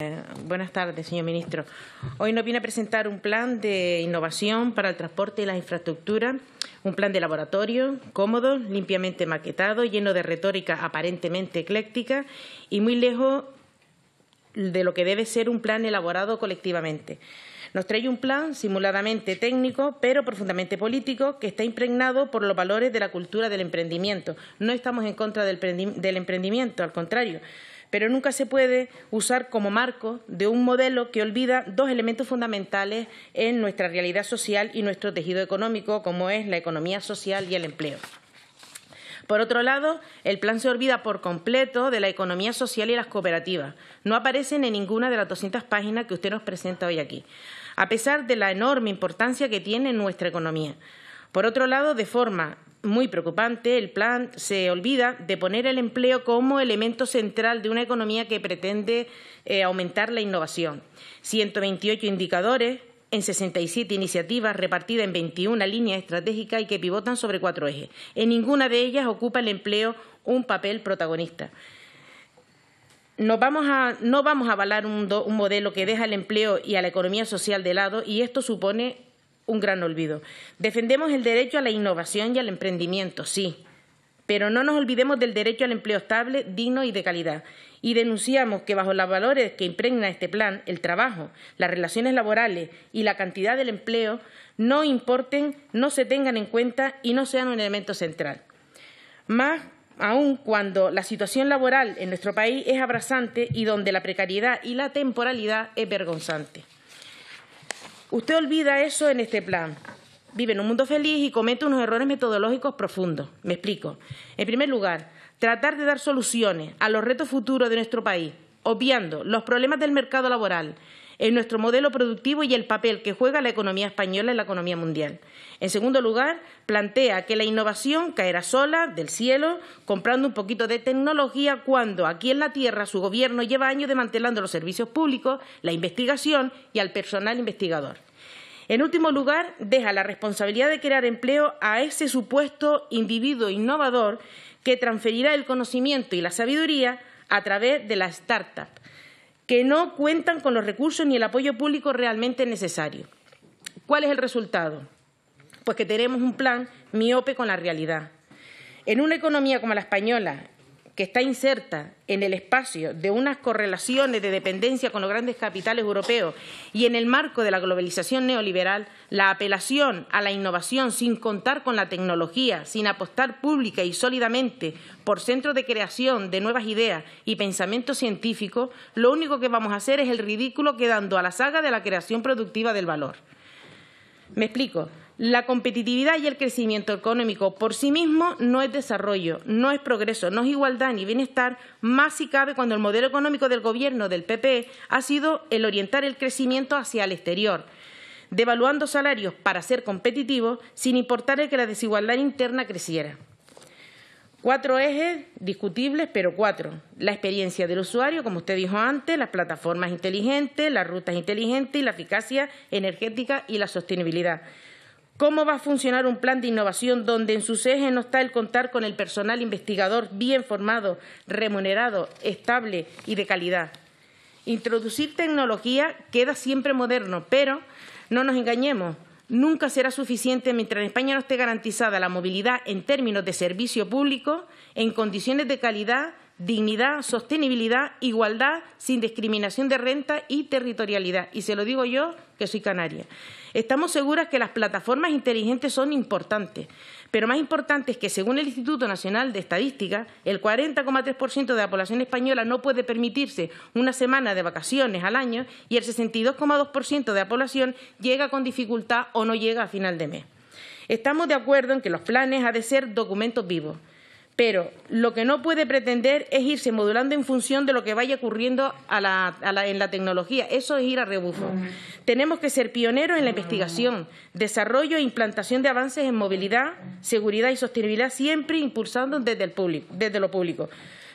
Eh, buenas tardes, señor ministro. Hoy nos viene a presentar un plan de innovación para el transporte y la infraestructura, un plan de laboratorio cómodo, limpiamente maquetado, lleno de retórica aparentemente ecléctica y muy lejos de lo que debe ser un plan elaborado colectivamente. Nos trae un plan simuladamente técnico, pero profundamente político, que está impregnado por los valores de la cultura del emprendimiento. No estamos en contra del emprendimiento, al contrario pero nunca se puede usar como marco de un modelo que olvida dos elementos fundamentales en nuestra realidad social y nuestro tejido económico, como es la economía social y el empleo. Por otro lado, el plan se olvida por completo de la economía social y las cooperativas. No aparecen en ninguna de las 200 páginas que usted nos presenta hoy aquí, a pesar de la enorme importancia que tiene nuestra economía. Por otro lado, de forma muy preocupante, el plan se olvida de poner el empleo como elemento central de una economía que pretende eh, aumentar la innovación. 128 indicadores en 67 iniciativas repartidas en 21 líneas estratégicas y que pivotan sobre cuatro ejes. En ninguna de ellas ocupa el empleo un papel protagonista. No vamos a, avalar un, un modelo que deja el empleo y a la economía social de lado y esto supone un gran olvido. Defendemos el derecho a la innovación y al emprendimiento, sí, pero no nos olvidemos del derecho al empleo estable, digno y de calidad. Y denunciamos que bajo los valores que impregna este plan, el trabajo, las relaciones laborales y la cantidad del empleo no importen, no se tengan en cuenta y no sean un elemento central. Más aún cuando la situación laboral en nuestro país es abrasante y donde la precariedad y la temporalidad es vergonzante. Usted olvida eso en este plan. Vive en un mundo feliz y comete unos errores metodológicos profundos. Me explico. En primer lugar, tratar de dar soluciones a los retos futuros de nuestro país, obviando los problemas del mercado laboral, en nuestro modelo productivo y el papel que juega la economía española en la economía mundial. En segundo lugar, plantea que la innovación caerá sola del cielo, comprando un poquito de tecnología cuando aquí en la Tierra su gobierno lleva años desmantelando los servicios públicos, la investigación y al personal investigador. En último lugar, deja la responsabilidad de crear empleo a ese supuesto individuo innovador que transferirá el conocimiento y la sabiduría a través de las startups, que no cuentan con los recursos ni el apoyo público realmente necesario. ¿Cuál es el resultado? Pues que tenemos un plan miope con la realidad. En una economía como la española, que está inserta en el espacio de unas correlaciones de dependencia con los grandes capitales europeos y en el marco de la globalización neoliberal, la apelación a la innovación sin contar con la tecnología, sin apostar pública y sólidamente por centros de creación de nuevas ideas y pensamiento científico, lo único que vamos a hacer es el ridículo quedando a la saga de la creación productiva del valor. Me explico. La competitividad y el crecimiento económico por sí mismo no es desarrollo, no es progreso, no es igualdad ni bienestar, más si cabe cuando el modelo económico del Gobierno del PP ha sido el orientar el crecimiento hacia el exterior, devaluando salarios para ser competitivos sin importar que la desigualdad interna creciera. Cuatro ejes discutibles, pero cuatro. La experiencia del usuario, como usted dijo antes, las plataformas inteligentes, las rutas inteligentes y la eficacia energética y la sostenibilidad. ¿Cómo va a funcionar un plan de innovación donde en sus ejes no está el contar con el personal investigador bien formado, remunerado, estable y de calidad? Introducir tecnología queda siempre moderno, pero no nos engañemos, nunca será suficiente mientras en España no esté garantizada la movilidad en términos de servicio público, en condiciones de calidad dignidad, sostenibilidad, igualdad, sin discriminación de renta y territorialidad. Y se lo digo yo, que soy canaria. Estamos seguras que las plataformas inteligentes son importantes, pero más importante es que, según el Instituto Nacional de Estadística, el 40,3% de la población española no puede permitirse una semana de vacaciones al año y el 62,2% de la población llega con dificultad o no llega a final de mes. Estamos de acuerdo en que los planes han de ser documentos vivos pero lo que no puede pretender es irse modulando en función de lo que vaya ocurriendo en la tecnología. Eso es ir a rebufo. Tenemos que ser pioneros en la investigación, desarrollo e implantación de avances en movilidad, seguridad y sostenibilidad, siempre impulsando desde, desde lo público.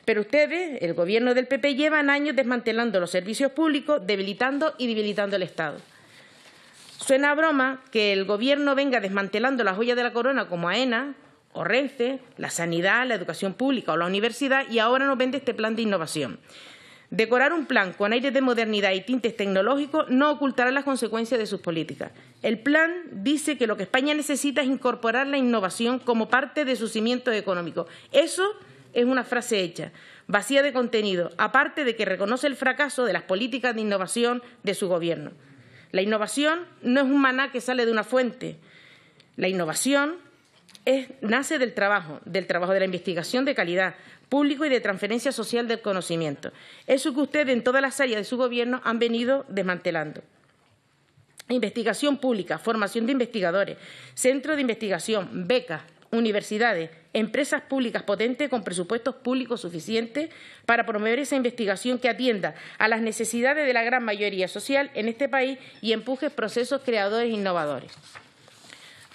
Pero ustedes, el Gobierno del PP, llevan años desmantelando los servicios públicos, debilitando y debilitando el Estado. Suena a broma que el Gobierno venga desmantelando la joya de la corona como AENA, o la sanidad, la educación pública o la universidad y ahora nos vende este plan de innovación. Decorar un plan con aires de modernidad y tintes tecnológicos no ocultará las consecuencias de sus políticas. El plan dice que lo que España necesita es incorporar la innovación como parte de su cimiento económico. Eso es una frase hecha, vacía de contenido, aparte de que reconoce el fracaso de las políticas de innovación de su gobierno. La innovación no es un maná que sale de una fuente. La innovación nace del trabajo, del trabajo de la investigación de calidad, público y de transferencia social del conocimiento. Eso que ustedes en todas las áreas de su gobierno han venido desmantelando. Investigación pública, formación de investigadores, centro de investigación, becas, universidades, empresas públicas potentes con presupuestos públicos suficientes para promover esa investigación que atienda a las necesidades de la gran mayoría social en este país y empuje procesos creadores e innovadores.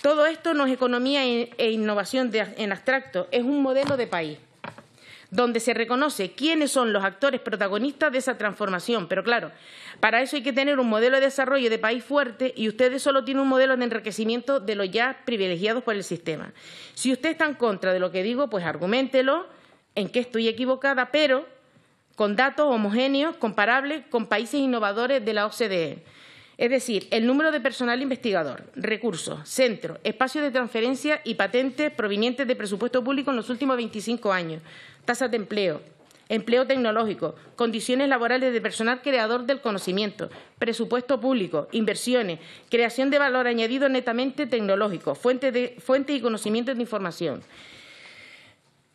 Todo esto no es economía e, e innovación en abstracto, es un modelo de país donde se reconoce quiénes son los actores protagonistas de esa transformación. Pero claro, para eso hay que tener un modelo de desarrollo de país fuerte y ustedes solo tienen un modelo de enriquecimiento de los ya privilegiados por el sistema. Si usted está en contra de lo que digo, pues argumentelo en que estoy equivocada, pero con datos homogéneos, comparables con países innovadores de la OCDE. Es decir, el número de personal investigador, recursos, centros, espacios de transferencia y patentes provenientes de presupuesto público en los últimos 25 años, tasas de empleo, empleo tecnológico, condiciones laborales de personal creador del conocimiento, presupuesto público, inversiones, creación de valor añadido netamente tecnológico, fuentes y conocimientos de información.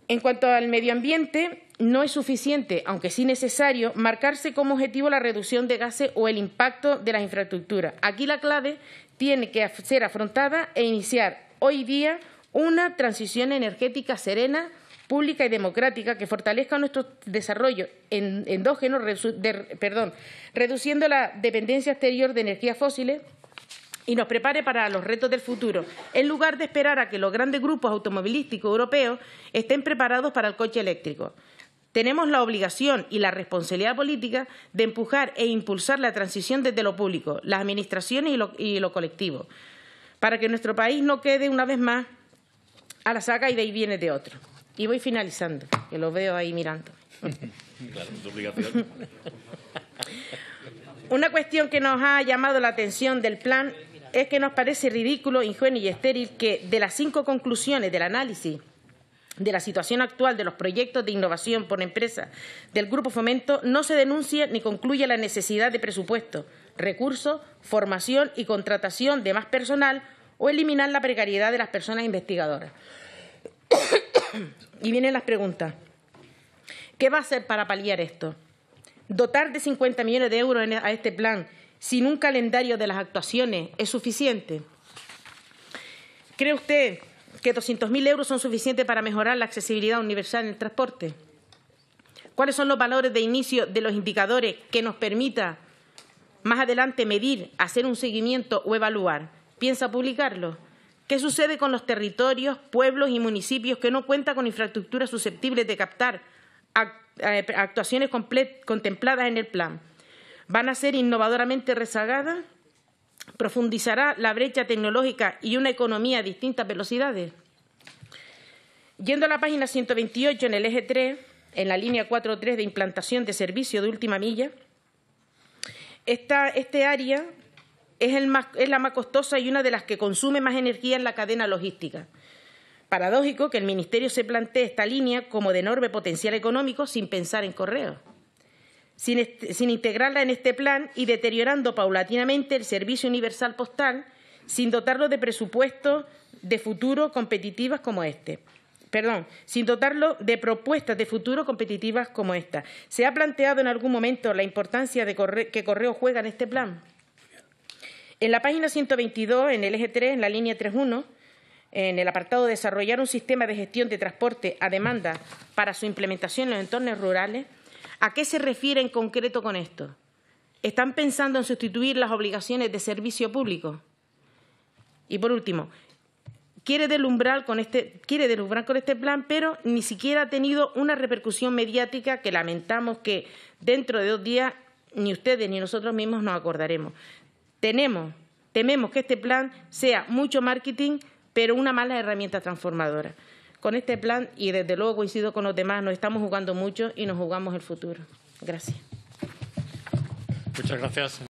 En cuanto al medio ambiente, no es suficiente, aunque sí necesario, marcarse como objetivo la reducción de gases o el impacto de las infraestructuras. Aquí la clave tiene que ser afrontada e iniciar hoy día una transición energética serena, pública y democrática que fortalezca nuestro desarrollo endógeno, perdón, reduciendo la dependencia exterior de energías fósiles y nos prepare para los retos del futuro, en lugar de esperar a que los grandes grupos automovilísticos europeos estén preparados para el coche eléctrico. Tenemos la obligación y la responsabilidad política de empujar e impulsar la transición desde lo público, las administraciones y lo, colectivo, para que nuestro país no quede una vez más a la saca y de ahí viene de otro. Y voy finalizando, que lo veo ahí mirando. Una cuestión que nos ha llamado la atención del plan es que nos parece ridículo, ingenuo y estéril que de las cinco conclusiones del análisis de la situación actual de los proyectos de innovación por empresa del Grupo Fomento no se denuncia ni concluye la necesidad de presupuesto, recursos, formación y contratación de más personal o eliminar la precariedad de las personas investigadoras. y vienen las preguntas. ¿Qué va a hacer para paliar esto? Dotar de 50 millones de euros e-, a este plan sin un calendario de las actuaciones es suficiente. ¿Cree usted que 200.000 euros son suficientes para mejorar la accesibilidad universal en el transporte? ¿Cuáles son los valores de inicio de los indicadores que nos permita más adelante medir, hacer un seguimiento o evaluar? ¿Piensa publicarlo? ¿Qué sucede con los territorios, pueblos y municipios que no cuentan con infraestructuras susceptibles de captar eh, actuaciones contempladas en el plan? ¿Van a ser innovadoramente rezagadas? profundizará la brecha tecnológica y una economía a distintas velocidades. Yendo a la página 128 en el eje 3, en la línea 4.3 de implantación de servicio de última milla, esta, este área es, es la más costosa y una de las que consume más energía en la cadena logística. Paradójico que el Ministerio se plantee esta línea como de enorme potencial económico sin pensar en correo sin, integrarla en este plan y deteriorando paulatinamente el servicio universal postal sin dotarlo de presupuestos de futuro competitivas como este perdón, sin dotarlo de propuestas de futuro competitivas como esta. ¿Se ha planteado en algún momento la importancia de que Correo juega en este plan? En la página 122, en el eje 3, en la línea 3.1, en el apartado Desarrollar un sistema de gestión de transporte a demanda para su implementación en los entornos rurales, ¿A qué se refiere en concreto con esto? ¿Están pensando en sustituir las obligaciones de servicio público? Y por último, quiere delumbrar con este, con este plan, pero ni siquiera ha tenido una repercusión mediática que lamentamos que dentro de dos días ni ustedes ni nosotros mismos nos acordaremos. Tenemos, tememos que este plan sea mucho marketing, pero una mala herramienta transformadora con este plan y desde luego coincido con los demás, nos estamos jugando mucho y nos jugamos el futuro. Gracias. Muchas gracias.